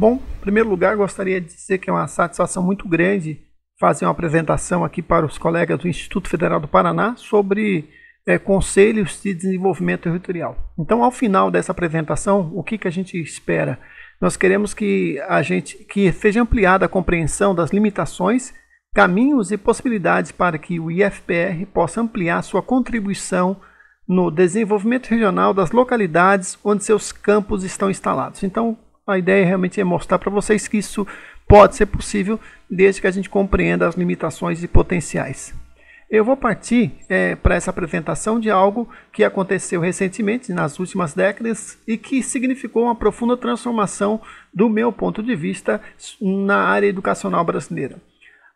Bom, em primeiro lugar, gostaria de dizer que é uma satisfação muito grande fazer uma apresentação aqui para os colegas do Instituto Federal do Paraná sobre é, conselhos de desenvolvimento territorial. Então, ao final dessa apresentação, o que, que a gente espera? Nós queremos que a gente que seja ampliada a compreensão das limitações, caminhos e possibilidades para que o IFPR possa ampliar sua contribuição no desenvolvimento regional das localidades onde seus campos estão instalados. Então, a ideia realmente é mostrar para vocês que isso pode ser possível desde que a gente compreenda as limitações e potenciais. Eu vou partir é, para essa apresentação de algo que aconteceu recentemente, nas últimas décadas, e que significou uma profunda transformação, do meu ponto de vista, na área educacional brasileira.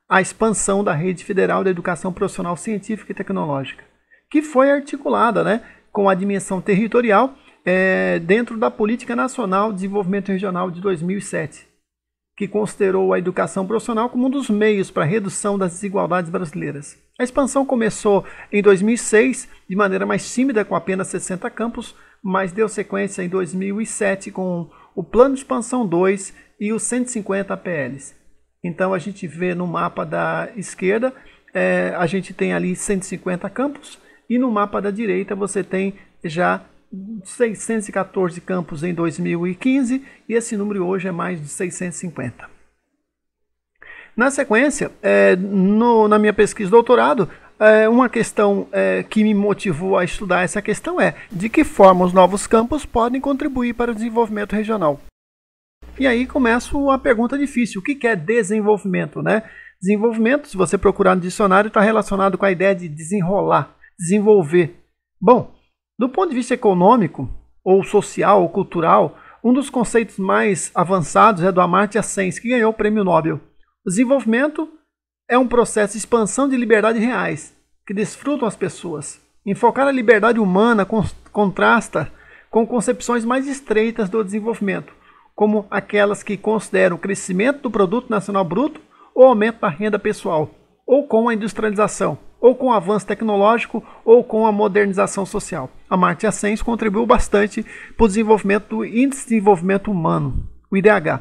A expansão da Rede Federal de Educação Profissional Científica e Tecnológica, que foi articulada né, com a dimensão territorial é, dentro da Política Nacional de Desenvolvimento Regional de 2007, que considerou a educação profissional como um dos meios para a redução das desigualdades brasileiras. A expansão começou em 2006 de maneira mais tímida, com apenas 60 campos, mas deu sequência em 2007 com o Plano de Expansão 2 e os 150 APLs. Então a gente vê no mapa da esquerda, é, a gente tem ali 150 campos, e no mapa da direita você tem já 614 campos em 2015 e esse número hoje é mais de 650. Na sequência, é, no, na minha pesquisa de doutorado, é, uma questão é, que me motivou a estudar essa questão é de que forma os novos campos podem contribuir para o desenvolvimento regional. E aí começa a pergunta difícil: o que é desenvolvimento? Né? Desenvolvimento, se você procurar no dicionário, está relacionado com a ideia de desenrolar, desenvolver. Bom, do ponto de vista econômico, ou social, ou cultural, um dos conceitos mais avançados é do Amartya Sen, que ganhou o prêmio Nobel. O desenvolvimento é um processo de expansão de liberdades reais, que desfrutam as pessoas. Enfocar a liberdade humana contrasta com concepções mais estreitas do desenvolvimento, como aquelas que consideram o crescimento do produto nacional bruto ou aumento da renda pessoal, ou com a industrialização ou com o avanço tecnológico ou com a modernização social. A Marte e contribuiu bastante para o desenvolvimento do Índice de Desenvolvimento Humano, o IDH.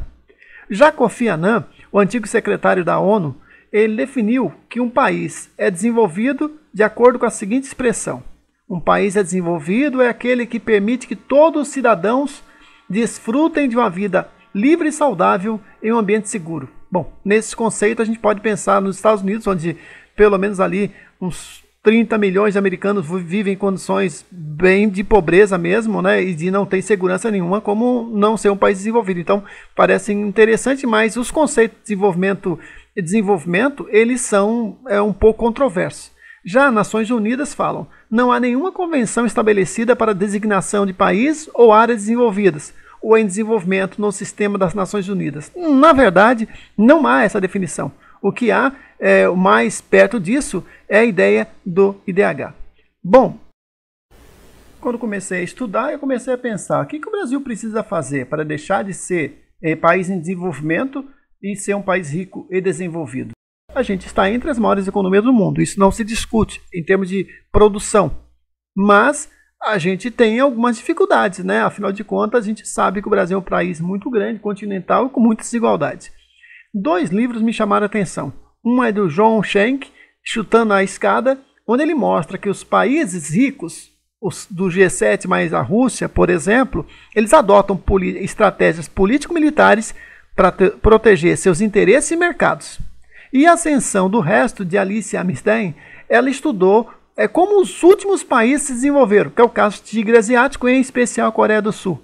Já Kofi Annan, o antigo secretário da ONU, ele definiu que um país é desenvolvido de acordo com a seguinte expressão: um país é desenvolvido é aquele que permite que todos os cidadãos desfrutem de uma vida livre e saudável em um ambiente seguro. Bom, nesse conceito a gente pode pensar nos Estados Unidos, onde pelo menos ali uns 30 milhões de americanos vivem em condições bem de pobreza mesmo, né? E de não ter segurança nenhuma, como não ser um país desenvolvido. Então, parece interessante, mas os conceitos de desenvolvimento e desenvolvimento, eles são é, um pouco controversos. Já as Nações Unidas falam, não há nenhuma convenção estabelecida para designação de país ou áreas desenvolvidas, ou em desenvolvimento no sistema das Nações Unidas. Na verdade, não há essa definição. O que há é, mais perto disso é a ideia do IDH. Bom, quando comecei a estudar, eu comecei a pensar o que, que o Brasil precisa fazer para deixar de ser é, país em desenvolvimento e ser um país rico e desenvolvido. A gente está entre as maiores economias do mundo, isso não se discute em termos de produção. Mas a gente tem algumas dificuldades, né? Afinal de contas, a gente sabe que o Brasil é um país muito grande, continental e com muita desigualdade. Dois livros me chamaram a atenção. Um é do John Schenck, Chutando a Escada, onde ele mostra que os países ricos, os do G7 mais a Rússia, por exemplo, eles adotam estratégias político-militares para proteger seus interesses e mercados. E a ascensão do resto de Alice Amstein, ela estudou é, como os últimos países se desenvolveram, que é o caso do Tigre Asiático, em especial a Coreia do Sul.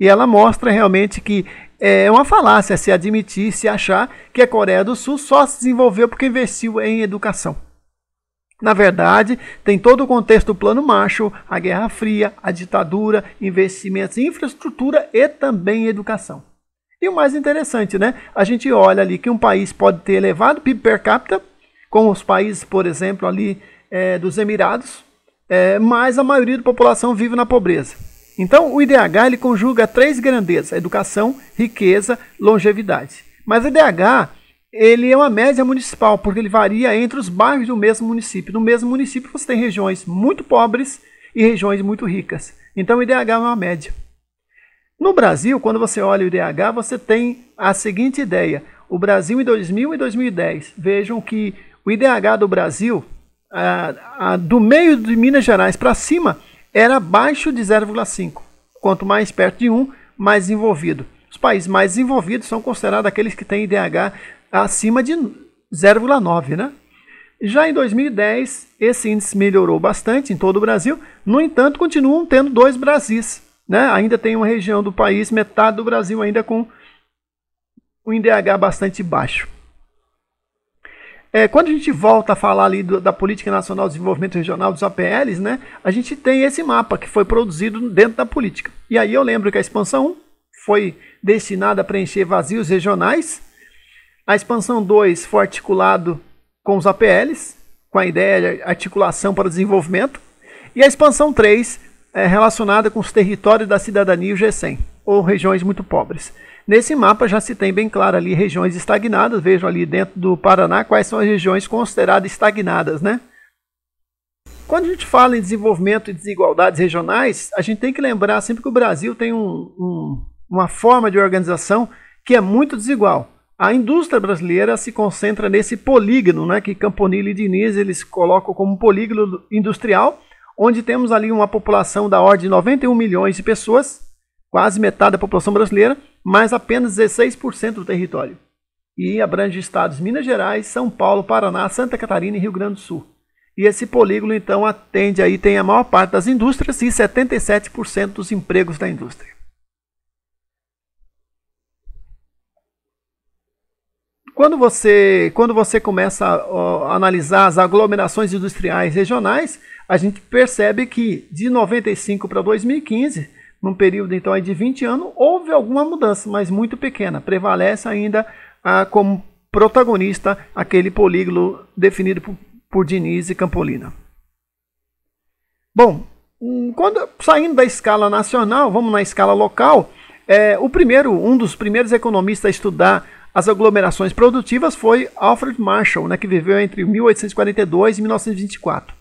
E ela mostra realmente que é uma falácia se admitir, se achar que a Coreia do Sul só se desenvolveu porque investiu em educação. Na verdade, tem todo o contexto do plano Marshall, a Guerra Fria, a ditadura, investimentos em infraestrutura e também em educação. E o mais interessante, né? A gente olha ali que um país pode ter elevado PIB per capita, como os países, por exemplo, ali é, dos Emirados, é, mas a maioria da população vive na pobreza. Então, o IDH ele conjuga três grandezas: educação, riqueza, longevidade. Mas o IDH ele é uma média municipal, porque ele varia entre os bairros do mesmo município. No mesmo município você tem regiões muito pobres e regiões muito ricas. Então, o IDH é uma média. No Brasil, quando você olha o IDH, você tem a seguinte ideia: o Brasil em 2000 e 2010. Vejam que o IDH do Brasil, ah, ah, do meio de Minas Gerais para cima, era abaixo de 0,5. Quanto mais perto de 1, mais desenvolvido. Os países mais desenvolvidos são considerados aqueles que têm IDH acima de 0,9, né? Já em 2010, esse índice melhorou bastante em todo o Brasil. No entanto, continuam tendo dois Brasis. Né? Ainda tem uma região do país, metade do Brasil ainda com um IDH bastante baixo é, quando a gente volta a falar ali do, da Política Nacional de Desenvolvimento Regional dos APLs, né, a gente tem esse mapa que foi produzido dentro da política. E aí eu lembro que a expansão 1 foi destinada a preencher vazios regionais, a expansão 2 foi articulado com os APLs, com a ideia de articulação para o desenvolvimento, e a expansão 3 é relacionada com os territórios da cidadania e o G100 ou regiões muito pobres. Nesse mapa já se tem bem claro ali regiões estagnadas, Vejam ali dentro do Paraná quais são as regiões consideradas estagnadas, né? Quando a gente fala em desenvolvimento e desigualdades regionais, a gente tem que lembrar sempre que o Brasil tem um, um, uma forma de organização que é muito desigual. A indústria brasileira se concentra nesse polígono, né, que Camponile e Diniz eles colocam como polígono industrial, onde temos ali uma população da ordem de 91 milhões de pessoas, quase metade da população brasileira, mas apenas 16% do território. E abrange estados Minas Gerais, São Paulo, Paraná, Santa Catarina e Rio Grande do Sul. E esse polígono então atende aí tem a maior parte das indústrias e 77% dos empregos da indústria. Quando você, quando você começa a, a analisar as aglomerações industriais regionais, a gente percebe que de 95 para 2015 num período então de 20 anos, houve alguma mudança, mas muito pequena. Prevalece ainda ah, como protagonista aquele polígono definido por, por Diniz e Campolina. Bom, hum, quando saindo da escala nacional, vamos na escala local. É, o primeiro, um dos primeiros economistas a estudar as aglomerações produtivas foi Alfred Marshall, né, que viveu entre 1842 e 1924.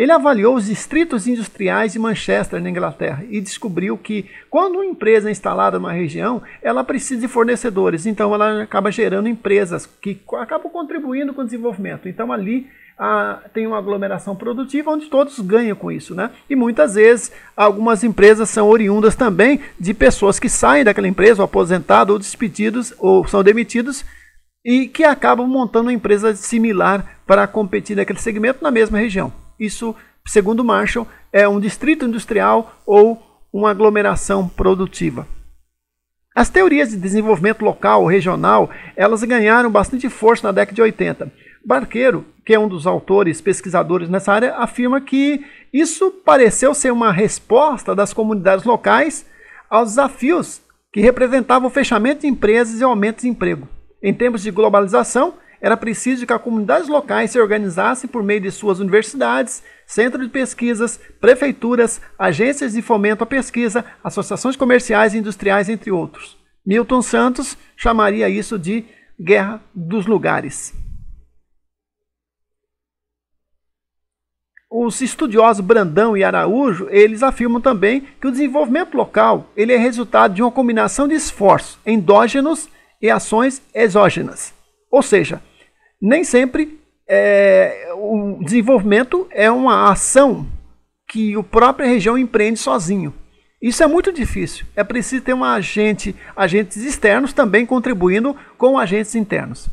Ele avaliou os distritos industriais de Manchester, na Inglaterra, e descobriu que quando uma empresa é instalada numa região, ela precisa de fornecedores, então ela acaba gerando empresas que acabam contribuindo com o desenvolvimento. Então ali a, tem uma aglomeração produtiva onde todos ganham com isso, né? E muitas vezes algumas empresas são oriundas também de pessoas que saem daquela empresa, ou aposentados, ou despedidos, ou são demitidos, e que acabam montando uma empresa similar para competir naquele segmento na mesma região. Isso, segundo Marshall, é um distrito industrial ou uma aglomeração produtiva. As teorias de desenvolvimento local ou regional, elas ganharam bastante força na década de 80. Barqueiro, que é um dos autores pesquisadores nessa área, afirma que isso pareceu ser uma resposta das comunidades locais aos desafios que representavam o fechamento de empresas e o aumento de emprego. Em termos de globalização, era preciso que as comunidades locais se organizassem por meio de suas universidades, centros de pesquisas, prefeituras, agências de fomento à pesquisa, associações comerciais e industriais, entre outros. Milton Santos chamaria isso de guerra dos lugares. os estudiosos Brandão e Araújo, eles afirmam também que o desenvolvimento local ele é resultado de uma combinação de esforços endógenos e ações exógenas. Ou seja, nem sempre é, o desenvolvimento é uma ação que o própria região empreende sozinho. Isso é muito difícil. É preciso ter um agente, agentes externos também contribuindo com agentes internos.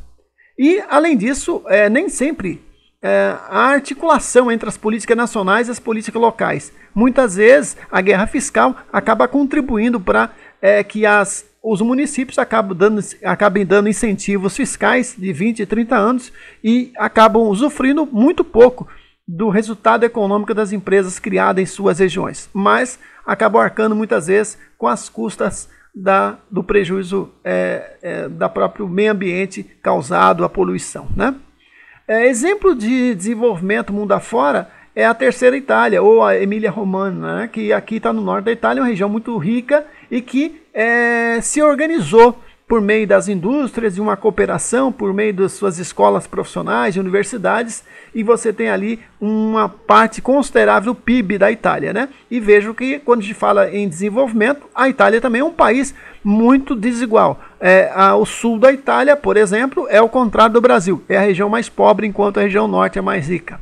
E, além disso, é, nem sempre é, a articulação entre as políticas nacionais e as políticas locais. Muitas vezes, a guerra fiscal acaba contribuindo para é, que as os municípios acabam dando, acabem dando incentivos fiscais de 20 e 30 anos e acabam usufruindo muito pouco do resultado econômico das empresas criadas em suas regiões, mas acabam arcando muitas vezes com as custas da, do prejuízo é, é, da próprio meio ambiente causado à poluição. Né? É, exemplo de desenvolvimento mundo afora é a Terceira Itália, ou a Emília Romana, né? que aqui está no norte da Itália, uma região muito rica e que é, se organizou por meio das indústrias e uma cooperação por meio das suas escolas profissionais e universidades, e você tem ali uma parte considerável do PIB da Itália, né? E vejo que quando a gente fala em desenvolvimento, a Itália também é um país muito desigual. É, a, o sul da Itália, por exemplo, é o contrário do Brasil, é a região mais pobre, enquanto a região norte é mais rica.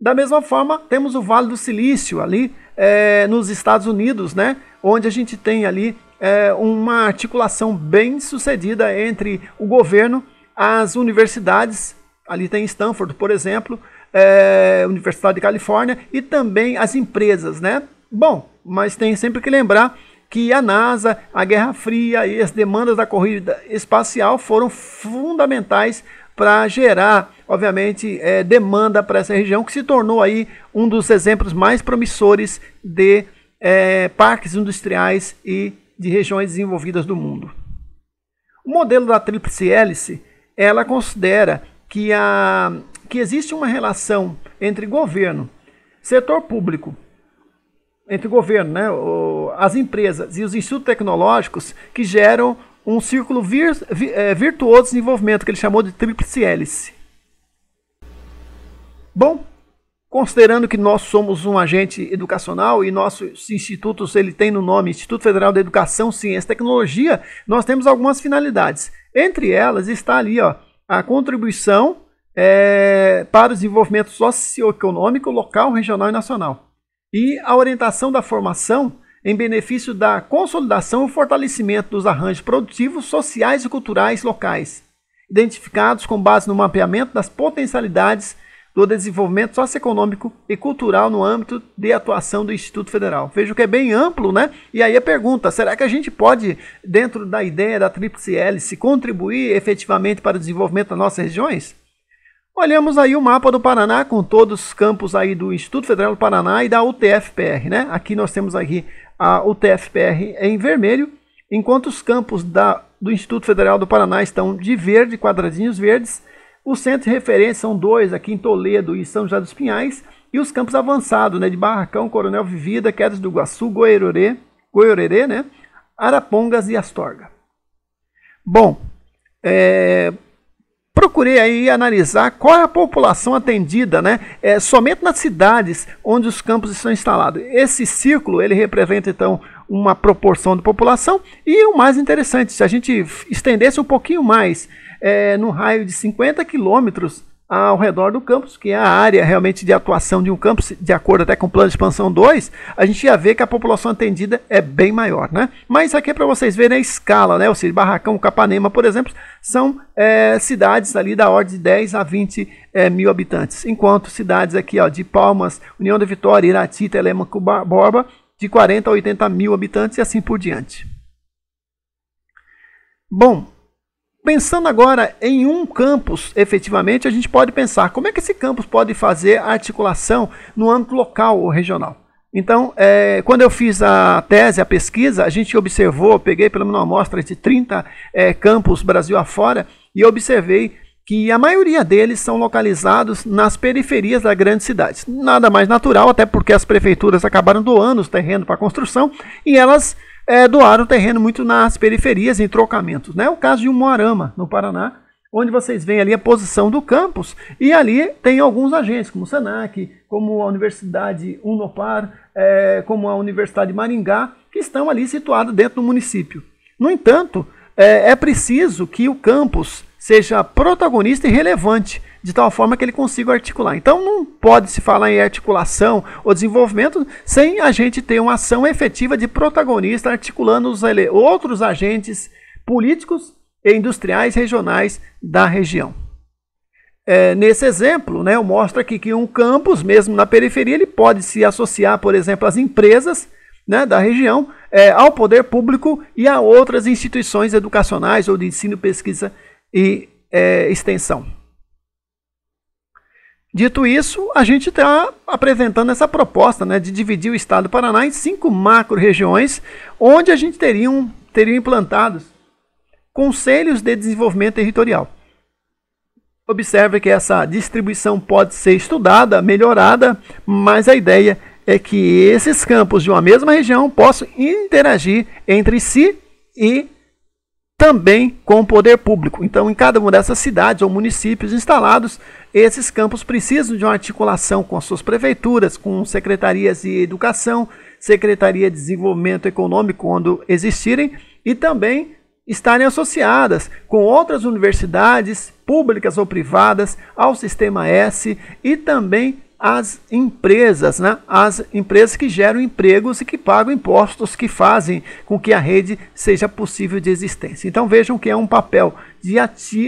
Da mesma forma, temos o Vale do Silício ali é, nos Estados Unidos, né? Onde a gente tem ali é, uma articulação bem sucedida entre o governo, as universidades, ali tem Stanford, por exemplo, é, Universidade de Califórnia, e também as empresas, né? Bom, mas tem sempre que lembrar que a NASA, a Guerra Fria e as demandas da corrida espacial foram fundamentais para gerar, obviamente, é, demanda para essa região, que se tornou aí um dos exemplos mais promissores de é, parques industriais e de regiões desenvolvidas do mundo. O modelo da tríplice hélice, ela considera que, a, que existe uma relação entre governo, setor público, entre governo, né, as empresas e os institutos tecnológicos que geram um círculo vir, eh, virtuoso de desenvolvimento, que ele chamou de tríplice hélice. Bom, considerando que nós somos um agente educacional e nossos institutos, ele tem no nome Instituto Federal de Educação, Ciência e Tecnologia, nós temos algumas finalidades. Entre elas está ali ó, a contribuição é, para o desenvolvimento socioeconômico, local, regional e nacional. E a orientação da formação em benefício da consolidação e fortalecimento dos arranjos produtivos, sociais e culturais locais, identificados com base no mapeamento das potencialidades do desenvolvimento socioeconômico e cultural no âmbito de atuação do Instituto Federal. Vejo que é bem amplo, né? E aí a pergunta: será que a gente pode, dentro da ideia da Tríplice Hélice, contribuir efetivamente para o desenvolvimento das nossas regiões? Olhamos aí o mapa do Paraná com todos os campos aí do Instituto Federal do Paraná e da UTFPR, né? Aqui nós temos aqui a UTFPR em vermelho, enquanto os campos da, do Instituto Federal do Paraná estão de verde, quadradinhos verdes, os centros de referência são dois aqui em Toledo e São José dos Pinhais e os campos avançados, né, de Barracão, Coronel Vivida, Quedas do Iguaçu, Goiorerê, Goiorerê, né, Arapongas e Astorga. Bom, é, procurei aí analisar qual é a população atendida, né? É, somente nas cidades onde os campos estão instalados. Esse círculo ele representa então uma proporção de população e o mais interessante, se a gente estendesse um pouquinho mais é, num raio de 50 quilômetros ao redor do campus, que é a área realmente de atuação de um campus, de acordo até com o plano de expansão 2, a gente ia ver que a população atendida é bem maior, né? Mas aqui é para vocês verem a escala, né? Ou seja, Barracão, Capanema, por exemplo, são é, cidades ali da ordem de 10 a 20 é, mil habitantes, enquanto cidades aqui, ó, de Palmas, União da Vitória, Irati, Telemaco, Borba, de 40 a 80 mil habitantes e assim por diante. Bom, Pensando agora em um campus, efetivamente, a gente pode pensar como é que esse campus pode fazer articulação no âmbito local ou regional. Então, é, quando eu fiz a tese, a pesquisa, a gente observou, peguei pelo menos uma amostra de 30 é, campos Brasil afora e observei que a maioria deles são localizados nas periferias das grandes cidades. Nada mais natural, até porque as prefeituras acabaram doando os terrenos para construção e elas é, doaram terreno muito nas periferias, em trocamentos. Né? O caso de Moarama, no Paraná, onde vocês veem ali a posição do campus, e ali tem alguns agentes, como o SENAC, como a Universidade Unopar, é, como a Universidade Maringá, que estão ali situadas dentro do município. No entanto, é, é preciso que o campus seja protagonista e relevante de tal forma que ele consiga articular. Então não pode se falar em articulação ou desenvolvimento sem a gente ter uma ação efetiva de protagonista articulando os outros agentes políticos e industriais regionais da região. É, nesse exemplo, né, eu mostro aqui que um campus, mesmo na periferia, ele pode se associar, por exemplo, às empresas né, da região, é, ao poder público e a outras instituições educacionais ou de ensino, pesquisa e é, extensão. Dito isso, a gente está apresentando essa proposta né, de dividir o estado do Paraná em cinco macro-regiões, onde a gente teria, um, teria implantados conselhos de desenvolvimento territorial. Observe que essa distribuição pode ser estudada, melhorada, mas a ideia é que esses campos de uma mesma região possam interagir entre si e também com o poder público. Então, em cada uma dessas cidades ou municípios instalados, esses campos precisam de uma articulação com as suas prefeituras, com secretarias de educação, secretaria de desenvolvimento econômico, quando existirem, e também estarem associadas com outras universidades públicas ou privadas ao sistema S e também as empresas, né? as empresas que geram empregos e que pagam impostos que fazem com que a rede seja possível de existência. Então vejam que é um papel de,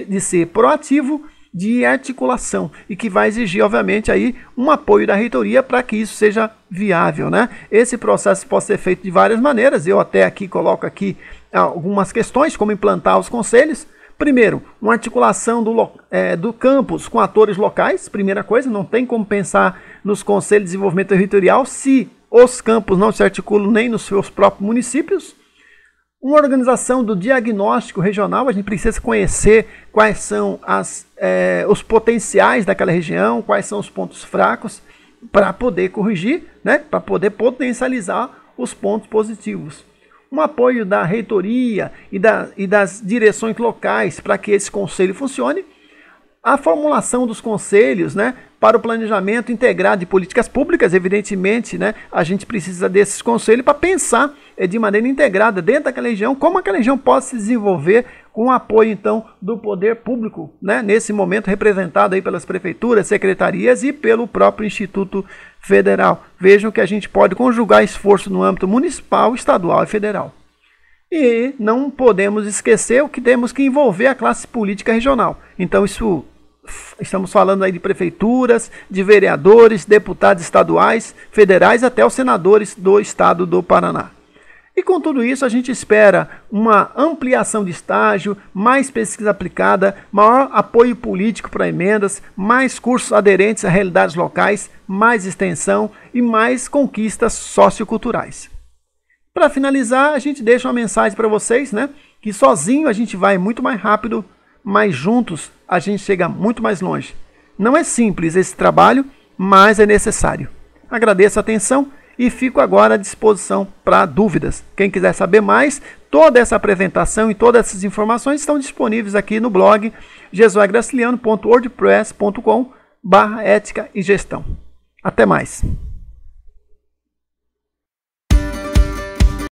de ser proativo de articulação e que vai exigir, obviamente, aí um apoio da reitoria para que isso seja viável, né? Esse processo pode ser feito de várias maneiras. Eu até aqui coloco aqui ah, algumas questões, como implantar os conselhos, Primeiro, uma articulação do, é, do campus com atores locais, primeira coisa, não tem como pensar nos conselhos de desenvolvimento territorial se os campos não se articulam nem nos seus próprios municípios. Uma organização do diagnóstico regional, a gente precisa conhecer quais são as, é, os potenciais daquela região, quais são os pontos fracos, para poder corrigir, né, para poder potencializar os pontos positivos um apoio da reitoria e, da, e das direções locais para que esse conselho funcione. A formulação dos conselhos, né, para o planejamento integrado de políticas públicas, evidentemente, né, a gente precisa desses conselhos para pensar eh, de maneira integrada dentro daquela região como aquela região pode se desenvolver com o apoio então do poder público, né, nesse momento representado aí pelas prefeituras, secretarias e pelo próprio Instituto Federal. Vejam que a gente pode conjugar esforço no âmbito municipal, estadual e federal. E não podemos esquecer o que temos que envolver a classe política regional. Então isso estamos falando aí de prefeituras, de vereadores, deputados estaduais, federais, até os senadores do estado do Paraná. E com tudo isso, a gente espera uma ampliação de estágio, mais pesquisa aplicada, maior apoio político para emendas, mais cursos aderentes a realidades locais, mais extensão e mais conquistas socioculturais. Para finalizar, a gente deixa uma mensagem para vocês, né? Que sozinho a gente vai muito mais rápido mas juntos a gente chega muito mais longe. Não é simples esse trabalho, mas é necessário. Agradeço a atenção e fico agora à disposição para dúvidas. Quem quiser saber mais, toda essa apresentação e todas essas informações estão disponíveis aqui no blog jesuagraciliano.wordpress.com barra ética e gestão. Até mais!